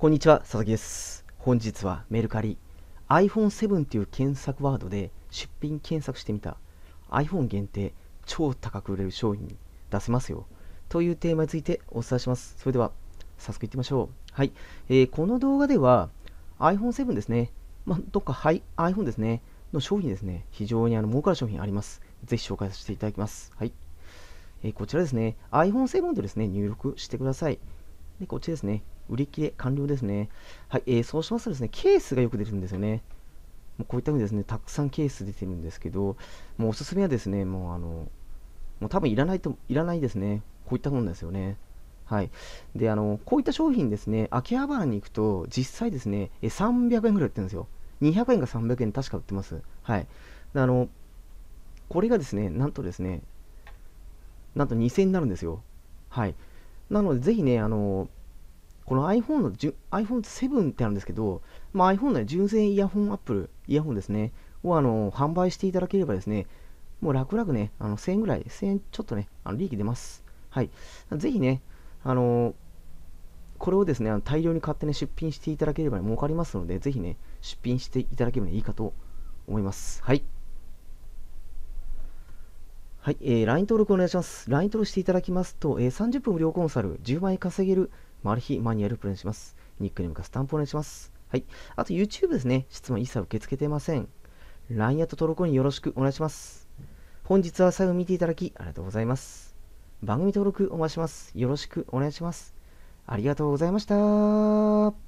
こんにちは、佐々木です。本日はメルカリ iPhone7 という検索ワードで出品検索してみた iPhone 限定超高く売れる商品出せますよというテーマについてお伝えします。それでは早速いってみましょう。はい、えー、この動画では iPhone7 ですね、まあ、どっか、はい、iPhone ですね、の商品ですね、非常にあの儲かる商品あります。ぜひ紹介させていただきます。はい。えー、こちらですね、iPhone7 とですね、入力してください。で、こっちですね。売り切れ完了ですね。はい、えー、そうしますとですね、ケースがよく出るんですよね。もうこういったふうにですね、たくさんケース出てるんですけど、もうおすすめはですね、もうあの、もう多分いらないと、いらないですね。こういったもんですよね。はい。で、あの、こういった商品ですね、秋葉原に行くと、実際ですね、300円ぐらい売ってるんですよ。200円か300円確か売ってます。はい。あの、これがですね、なんとですね、なんと2000円になるんですよ。はい。なので、ぜひね、あの、この iPhone の iPhone7 ってあるんですけど、まあ、iPhone の純正イヤホンアップル、イヤホンですね、をあの販売していただければですね、もう楽々ね、あの1000円ぐらい、1000円ちょっとね、あの利益出ます。はい。ぜひね、あの、これをですね、あの大量に買ってね、出品していただければ、ね、儲かりますので、ぜひね、出品していただければ、ね、いいかと思います。はい。はい、えー、LINE 登録お願いします。LINE 登録していただきますと、えー、30分無料コンサル、10万円稼げる、マル秘マニュアルプレゼンします。ニックネームかスタンプお願いします。はい。あと YouTube ですね。質問一切受け付けてません。LINE や登録によろしくお願いします。本日は最後見ていただきありがとうございます。番組登録お待ちします。よろしくお願いします。ありがとうございました。